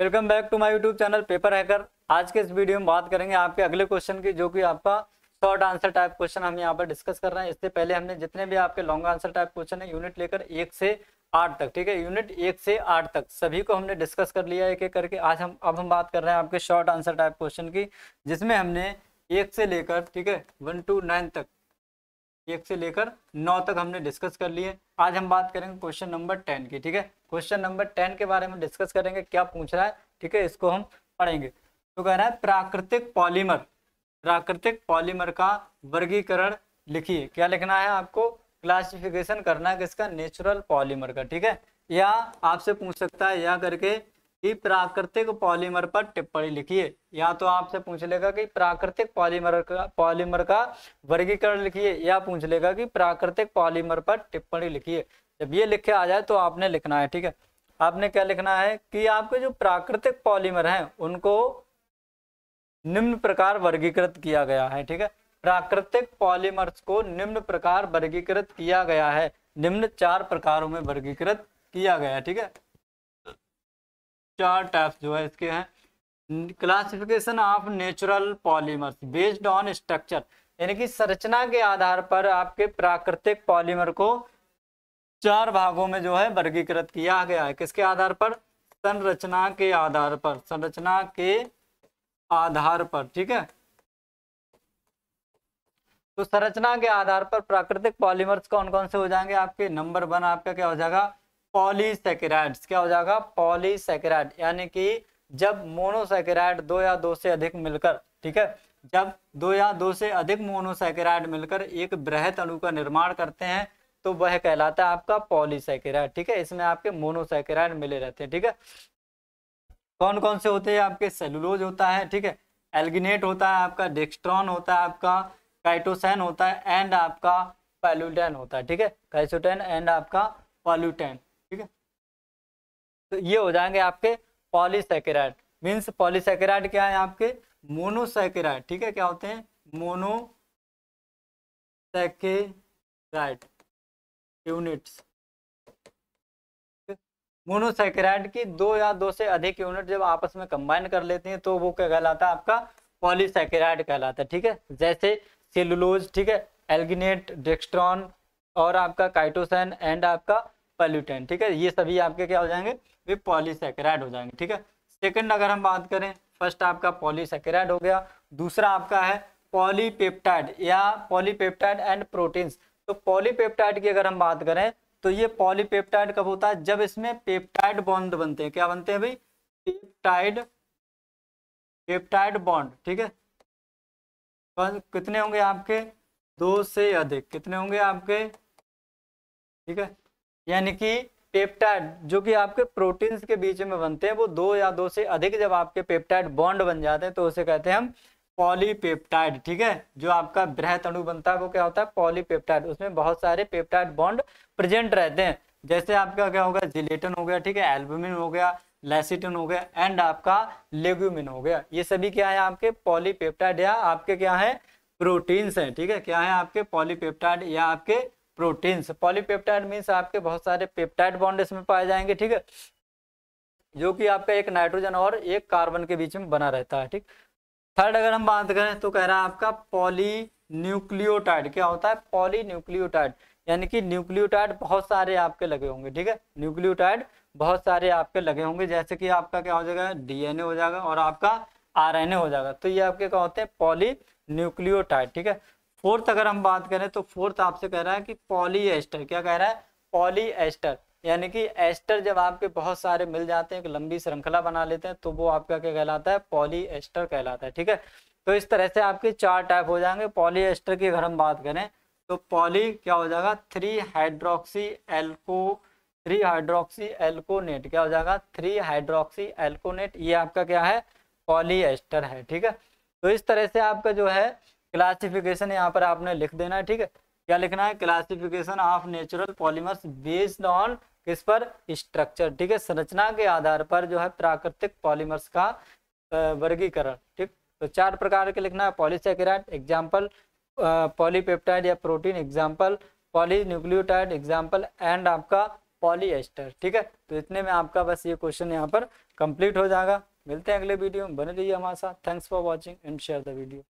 welcome back to my YouTube channel Paper Hacker आज के इस वीडियो में बात करेंगे आपके अगले क्वेश्चन की जो कि आपका शॉर्ट आंसर टाइप क्वेश्चन हम यहाँ पर डिस्कस कर रहे हैं इससे पहले हमने जितने भी आपके लॉन्ग आंसर टाइप क्वेश्चन है यूनिट लेकर एक से आठ तक ठीक है यूनिट एक से आठ तक सभी को हमने डिस्कस कर लिया एक एक करके आज हम अब हम बात कर रहे हैं आपके शॉर्ट आंसर टाइप क्वेश्चन की जिसमें हमने एक से लेकर ठीक है वन टू नाइन तक एक से लेकर नौ तक हमने डिस्कस कर लिए आज हम बात करेंगे क्वेश्चन नंबर टेन की ठीक है क्वेश्चन नंबर टेन के बारे में डिस्कस करेंगे क्या पूछ रहा है ठीक है इसको हम पढ़ेंगे तो कह रहा है प्राकृतिक पॉलीमर प्राकृतिक पॉलीमर का वर्गीकरण लिखिए क्या लिखना है आपको क्लासिफिकेशन करना है किसका नेचुरल पॉलीमर का ठीक है या आपसे पूछ सकता है या करके कि प्राकृतिक पॉलीमर पर टिप्पणी लिखिए या तो आपसे पूछ लेगा कि प्राकृतिक पॉलीमर का पॉलीमर का वर्गीकरण लिखिए या पूछ लेगा कि प्राकृतिक पॉलीमर पर टिप्पणी लिखिए जब ये लिखे आ जाए तो आपने लिखना है ठीक है आपने क्या लिखना है कि आपके जो प्राकृतिक पॉलीमर हैं उनको निम्न प्रकार वर्गीकृत किया गया है ठीक है प्राकृतिक पॉलीमर्स को निम्न प्रकार वर्गीकृत किया गया है निम्न चार प्रकारों में वर्गीकृत किया गया है ठीक है चार टाइप्स जो है इसके हैं classification of natural polymers based on structure यानी कि संरचना के आधार पर आपके प्राकृतिक पॉलीमर को चार भागों में जो है वर्गीकृत किया गया है किसके आधार पर संरचना के आधार पर संरचना के आधार पर ठीक है तो संरचना के आधार पर प्राकृतिक पॉलीमर्स कौन कौन से हो जाएंगे आपके नंबर वन आपका क्या हो जाएगा पॉलीसेकेराइड्स क्या हो जाएगा पॉलीसेकेराइड यानी कि जब मोनोसेकेराइड दो या दो से अधिक मिलकर ठीक है जब दो या दो से अधिक मोनोसेकेराइड मिलकर एक बृहद अणु का निर्माण करते हैं तो वह कहलाता है आपका पॉलीसेकेराइड ठीक है इसमें आपके मोनोसेकेराइड मिले रहते हैं ठीक है कौन कौन से होते हैं आपके सेलुलोज होता है ठीक है एल्गिनेट होता है आपका डेक्स्ट्रॉन होता है आपका काइटोसैन होता है एंड आपका पैल्यूटेन होता है ठीक है काइसोटेन एंड आपका पॉल्यूटेन तो ये हो जाएंगे आपके पॉलीसेकेराइड मीन्स पॉलीसेकेराइड क्या है आपके मोनोसेकेराइड ठीक है क्या होते हैं मोनोसेकेराइड यूनिट्स मोनोसेकेराइड की दो या दो से अधिक यूनिट जब आपस में कंबाइन कर लेते हैं तो वो क्या कहलाता है आपका पॉलीसेकेराइड कहलाता है ठीक है जैसे सेलुलोज ठीक है एल्गिनेट डेक्स्ट्रॉन और आपका काइटोसैन एंड आपका पॉल्यूटेन ठीक है ये सभी आपके क्या हो जाएंगे वे पॉलीसेकेराइड हो जाएंगे ठीक है सेकंड अगर हम बात करें फर्स्ट आपका पॉलीसेकेराइड हो गया दूसरा आपका है पॉलीपेप्टाइड या पॉलीपेप्टाइड एंड प्रोटीन्स तो पॉलीपेप्टाइड की अगर हम बात करें तो ये पॉलीपेप्टाइड कब होता है जब इसमें पेप्टाइड बॉन्ड बनते हैं क्या बनते हैं भाई पेप्टाइड पेप्टाइड बॉन्ड ठीक है कितने होंगे आपके दो से अधिक कितने होंगे आपके ठीक है यानी कि पेप्टाइड जो कि आपके प्रोटीन्स के बीच में बनते हैं वो दो या दो से अधिक जब आपके पेप्टाइड बॉन्ड बन जाते हैं तो उसे कहते हैं हम पॉलीपेप्टाइड ठीक है जो आपका बृहत अणु बनता है वो क्या होता है पॉलीपेप्टाइड उसमें बहुत सारे पेप्टाइड बॉन्ड प्रेजेंट रहते हैं जैसे आपका क्या होगा जिलेटन हो गया ठीक है एल्बुमिन हो गया लेसिटन हो गया एंड आपका लेग्यूमिन हो गया ये सभी क्या है आपके पॉलीपेप्टाइड या आपके क्या है प्रोटीन्स हैं ठीक है क्या है आपके पॉलीपेप्टाइड या आपके प्रोटीन्स पॉलीपेप्टाइड मीन्स आपके बहुत सारे पेप्टाइड बॉन्ड इसमें पाए जाएंगे ठीक है जो कि आपका एक नाइट्रोजन और एक कार्बन के बीच में बना रहता है ठीक थर्ड अगर हम बात करें तो कह रहा है आपका पॉली न्यूक्लियोटाइड क्या होता है पॉली न्यूक्लियोटाइड यानी कि न्यूक्लियोटाइड बहुत सारे आपके लगे होंगे ठीक है न्यूक्लियोटाइड बहुत सारे आपके लगे होंगे जैसे कि आपका क्या हो जाएगा डीएनए हो जाएगा और आपका आरएनए हो जाएगा तो ये आपके क्या होते हैं पॉली न्यूक्लियोटाइड ठीक है फोर्थ अगर हम बात करें तो फोर्थ आपसे कह रहा है कि पॉलीएस्टर क्या कह रहा है पॉलीएस्टर यानी कि एस्टर जब आपके बहुत सारे मिल जाते हैं एक लंबी श्रृंखला बना लेते हैं तो वो आपका क्या कहलाता है पॉलीएस्टर कहलाता है ठीक है तो इस तरह से आपके चार टाइप हो जाएंगे पॉलीएस्टर की अगर हम बात करें तो पॉली क्या हो जाएगा थ्री हाइड्रोक्सी एल्को थ्री हाइड्रोक्सी एल्कोनेट क्या हो जाएगा थ्री हाइड्रोक्सी एल्कोनेट ये आपका क्या है पॉलीएस्टर है ठीक है तो इस तरह से आपका जो है क्लासिफिकेशन यहाँ पर आपने लिख देना है ठीक है क्या लिखना है classification of natural polymers based on किस पर स्ट्रक्चर ठीक है संरचना के आधार पर जो है प्राकृतिक पॉलीमर्स का वर्गीकरण ठीक तो चार प्रकार के लिखना है पॉलीसेकेराइड एग्जाम्पल पॉलीपेप्टाइड या protein example polynucleotide example and आपका पॉलीएस्टर ठीक है तो इतने में आपका बस ये क्वेश्चन यहाँ पर कंप्लीट हो जाएगा मिलते हैं अगले वीडियो में बने रहिए हमारे साथ thanks for watching and share the video